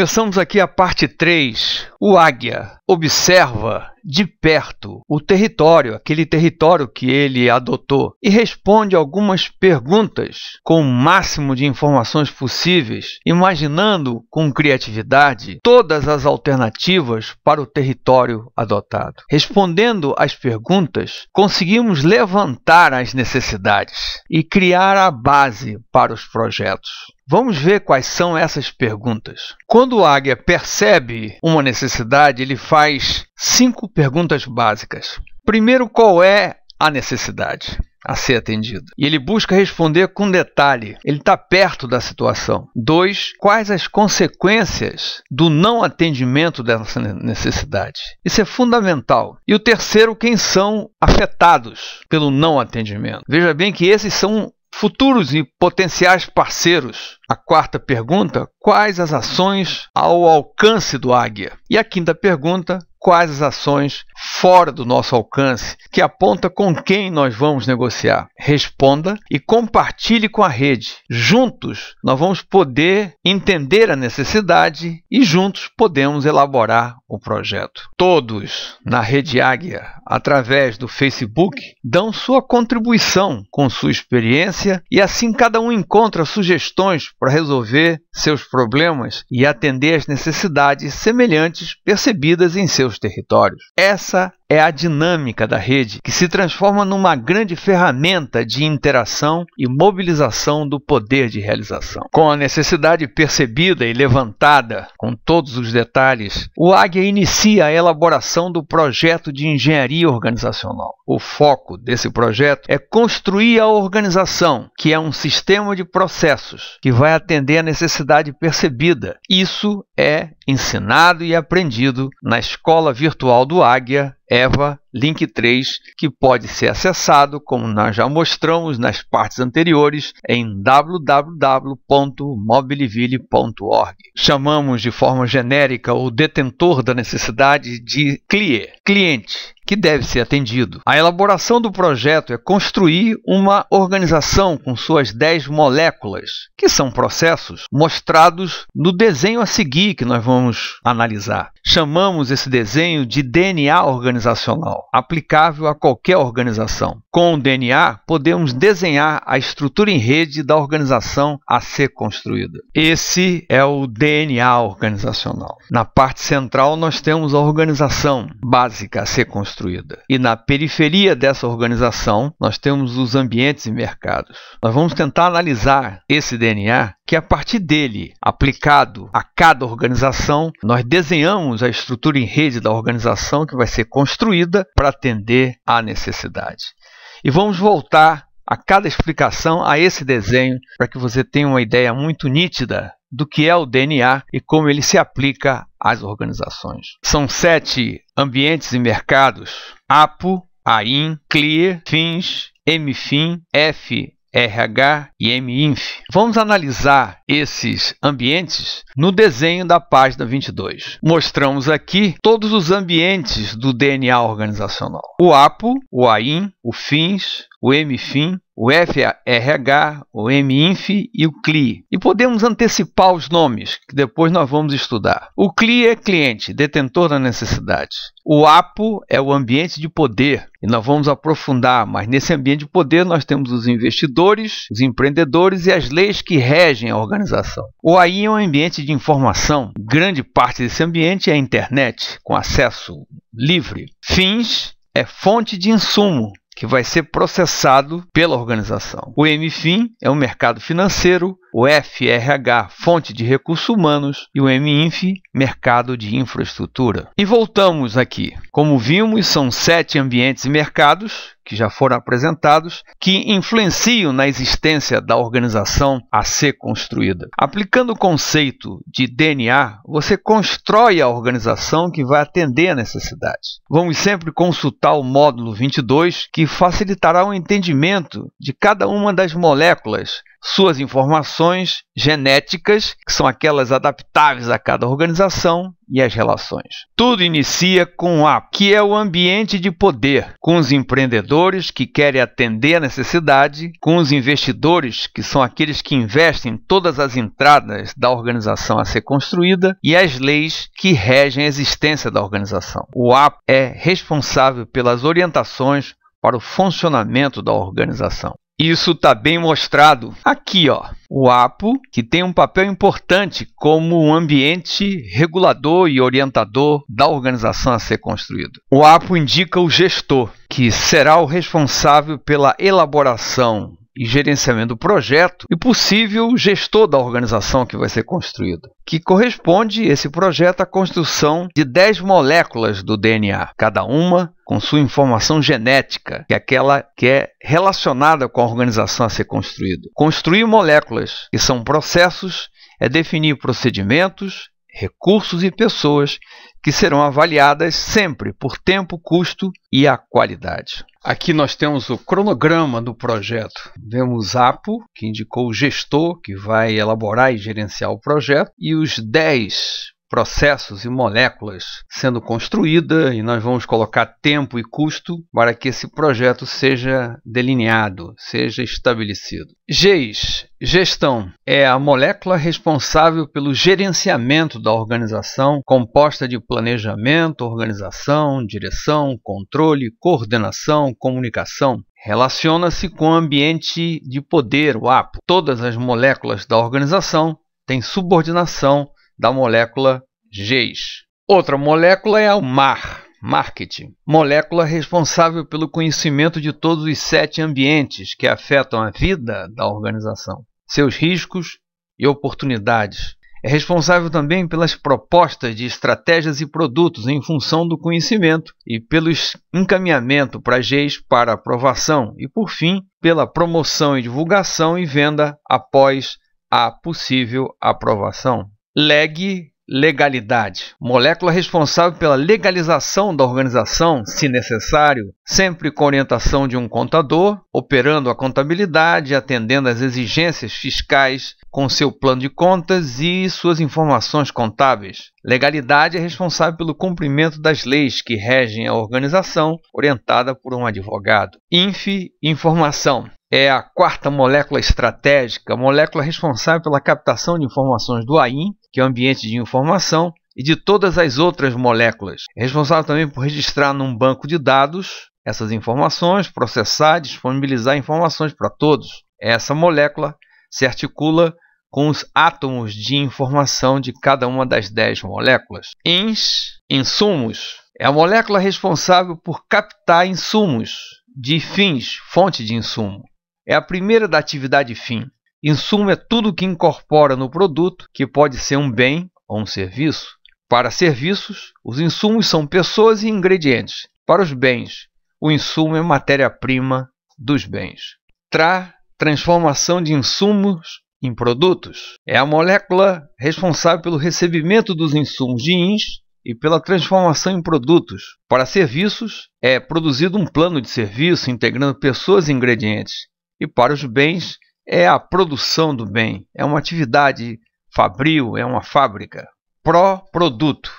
Começamos aqui a parte 3, o Águia observa de perto o território, aquele território que ele adotou, e responde algumas perguntas com o máximo de informações possíveis, imaginando com criatividade todas as alternativas para o território adotado. Respondendo às perguntas, conseguimos levantar as necessidades e criar a base para os projetos. Vamos ver quais são essas perguntas. Quando o águia percebe uma necessidade, ele faz faz cinco perguntas básicas. Primeiro, qual é a necessidade? a ser atendida? E ele busca responder com detalhe. Ele está perto da situação. Dois, quais as consequências do não atendimento dessa necessidade? Isso é fundamental. E o terceiro, quem são afetados pelo não atendimento? Veja bem que esses são Futuros e potenciais parceiros. A quarta pergunta: quais as ações ao alcance do Águia? E a quinta pergunta: quais as ações fora do nosso alcance que aponta com quem nós vamos negociar. Responda e compartilhe com a rede. Juntos nós vamos poder entender a necessidade e juntos podemos elaborar o projeto. Todos na Rede Águia, através do Facebook, dão sua contribuição com sua experiência e assim cada um encontra sugestões para resolver seus problemas e atender as necessidades semelhantes percebidas em seus seus territórios, essa é a dinâmica da rede, que se transforma numa grande ferramenta de interação e mobilização do poder de realização. Com a necessidade percebida e levantada com todos os detalhes, o Águia inicia a elaboração do projeto de engenharia organizacional. O foco desse projeto é construir a organização, que é um sistema de processos que vai atender à necessidade percebida. Isso é ensinado e aprendido na escola virtual do Águia. É never Link 3, que pode ser acessado, como nós já mostramos nas partes anteriores, em www.mobileville.org. Chamamos de forma genérica o detentor da necessidade de CLIE, cliente, que deve ser atendido. A elaboração do projeto é construir uma organização com suas 10 moléculas, que são processos mostrados no desenho a seguir que nós vamos analisar. Chamamos esse desenho de DNA organizacional aplicável a qualquer organização. Com o DNA, podemos desenhar a estrutura em rede da organização a ser construída. Esse é o DNA organizacional. Na parte central, nós temos a organização básica a ser construída. E na periferia dessa organização, nós temos os ambientes e mercados. Nós vamos tentar analisar esse DNA que a partir dele, aplicado a cada organização, nós desenhamos a estrutura em rede da organização que vai ser construída para atender à necessidade. E vamos voltar a cada explicação a esse desenho para que você tenha uma ideia muito nítida do que é o DNA e como ele se aplica às organizações. São sete ambientes e mercados: APO, AIM, CLEAR, FINS, MFIN, F RH e MINF. Vamos analisar esses ambientes no desenho da página 22. Mostramos aqui todos os ambientes do DNA organizacional: o APO, o AIN, o FINS, o MFIN, o FRH, é o MINF e o CLI. E podemos antecipar os nomes, que depois nós vamos estudar. O CLI é cliente, detentor da necessidade. O APO é o ambiente de poder, e nós vamos aprofundar, mas nesse ambiente de poder nós temos os investidores, os empreendedores e as leis que regem a organização. O AI é um ambiente de informação. Grande parte desse ambiente é a internet, com acesso livre. Fins é fonte de insumo que vai ser processado pela organização. O MFIM é o mercado financeiro, o FRH, fonte de recursos humanos, e o MINF, mercado de infraestrutura. E voltamos aqui. Como vimos, são sete ambientes e mercados que já foram apresentados, que influenciam na existência da organização a ser construída. Aplicando o conceito de DNA, você constrói a organização que vai atender a necessidade. Vamos sempre consultar o módulo 22, que facilitará o entendimento de cada uma das moléculas suas informações genéticas, que são aquelas adaptáveis a cada organização, e as relações. Tudo inicia com o A, que é o ambiente de poder, com os empreendedores que querem atender a necessidade, com os investidores, que são aqueles que investem todas as entradas da organização a ser construída, e as leis que regem a existência da organização. O A é responsável pelas orientações para o funcionamento da organização. Isso está bem mostrado aqui, ó. O APO, que tem um papel importante como um ambiente regulador e orientador da organização a ser construído. O APO indica o gestor, que será o responsável pela elaboração, e gerenciamento do projeto e possível gestor da organização que vai ser construída, que corresponde esse projeto à construção de 10 moléculas do DNA, cada uma com sua informação genética, que é aquela que é relacionada com a organização a ser construída. Construir moléculas, que são processos, é definir procedimentos, recursos e pessoas que serão avaliadas sempre por tempo, custo e a qualidade. Aqui nós temos o cronograma do projeto. Vemos APO, que indicou o gestor que vai elaborar e gerenciar o projeto, e os 10 processos e moléculas sendo construída e nós vamos colocar tempo e custo para que esse projeto seja delineado, seja estabelecido. Gis, gestão, é a molécula responsável pelo gerenciamento da organização, composta de planejamento, organização, direção, controle, coordenação, comunicação, Relaciona-se com o ambiente de poder, o APO. Todas as moléculas da organização têm subordinação da molécula GES. Outra molécula é o MAR, marketing, molécula responsável pelo conhecimento de todos os sete ambientes que afetam a vida da organização, seus riscos e oportunidades. É responsável também pelas propostas de estratégias e produtos em função do conhecimento e pelo encaminhamento para GEIS para aprovação e, por fim, pela promoção e divulgação e venda após a possível aprovação leg legalidade, molécula responsável pela legalização da organização, se necessário, sempre com orientação de um contador, operando a contabilidade, atendendo às exigências fiscais com seu plano de contas e suas informações contábeis. Legalidade é responsável pelo cumprimento das leis que regem a organização, orientada por um advogado. INF Informação é a quarta molécula estratégica, molécula responsável pela captação de informações do AIM, que é o ambiente de informação, e de todas as outras moléculas. É responsável também por registrar num banco de dados essas informações, processar e disponibilizar informações para todos. Essa molécula se articula com os átomos de informação de cada uma das dez moléculas. Ens, insumos, é a molécula responsável por captar insumos de fins, fonte de insumo é a primeira da atividade fim. Insumo é tudo que incorpora no produto, que pode ser um bem ou um serviço. Para serviços, os insumos são pessoas e ingredientes. Para os bens, o insumo é matéria-prima dos bens. Tra transformação de insumos em produtos é a molécula responsável pelo recebimento dos insumos de INS e pela transformação em produtos. Para serviços, é produzido um plano de serviço integrando pessoas e ingredientes e para os bens é a produção do bem, é uma atividade fabril, é uma fábrica. Pró-produto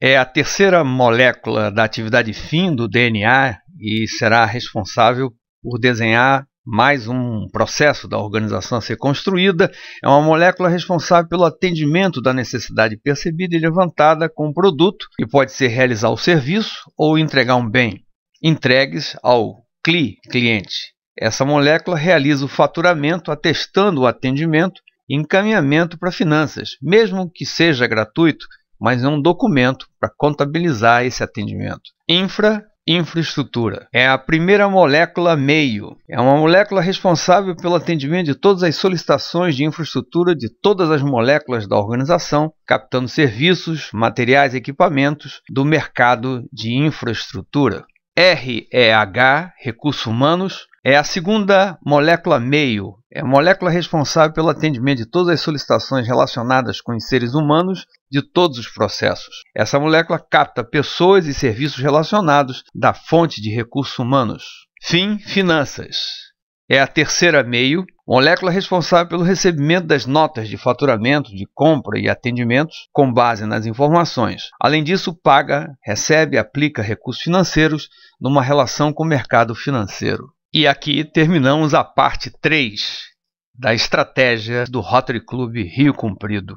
é a terceira molécula da atividade fim do DNA e será responsável por desenhar mais um processo da organização a ser construída, é uma molécula responsável pelo atendimento da necessidade percebida e levantada com o produto, que pode ser realizar o serviço ou entregar um bem, entregues ao CLI, cliente. Essa molécula realiza o faturamento atestando o atendimento e encaminhamento para finanças, mesmo que seja gratuito, mas é um documento para contabilizar esse atendimento. Infra infraestrutura. É a primeira molécula meio. É uma molécula responsável pelo atendimento de todas as solicitações de infraestrutura de todas as moléculas da organização, captando serviços, materiais e equipamentos do mercado de infraestrutura. REH, Recursos Humanos, é a segunda molécula meio, é a molécula responsável pelo atendimento de todas as solicitações relacionadas com os seres humanos de todos os processos. Essa molécula capta pessoas e serviços relacionados da fonte de recursos humanos. Fim: finanças é a terceira meio, molécula responsável pelo recebimento das notas de faturamento, de compra e atendimentos com base nas informações. Além disso, paga, recebe e aplica recursos financeiros numa relação com o mercado financeiro. E aqui terminamos a parte 3 da estratégia do Rotary Club Rio Comprido.